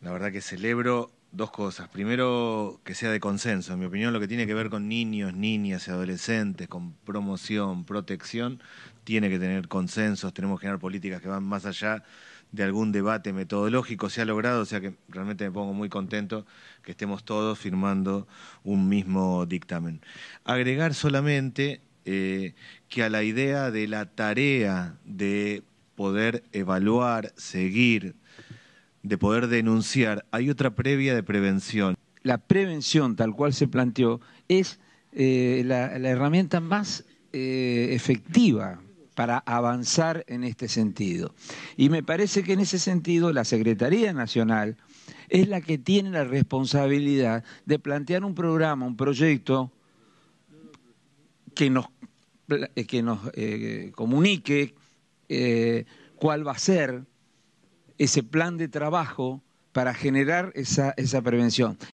La verdad que celebro dos cosas. Primero, que sea de consenso. En mi opinión, lo que tiene que ver con niños, niñas y adolescentes, con promoción, protección, tiene que tener consensos, tenemos que generar políticas que van más allá de algún debate metodológico se ha logrado, o sea que realmente me pongo muy contento que estemos todos firmando un mismo dictamen. Agregar solamente eh, que a la idea de la tarea de poder evaluar, seguir, de poder denunciar, hay otra previa de prevención. La prevención, tal cual se planteó, es eh, la, herramienta más eh, efectiva para avanzar en este sentido. Y me parece que en ese sentido la Secretaría Nacional es la que tiene la responsabilidad de plantear un programa, un proyecto que nos, eh, comunique cuál va a ser ese plan de trabajo para generar esa, esa prevención.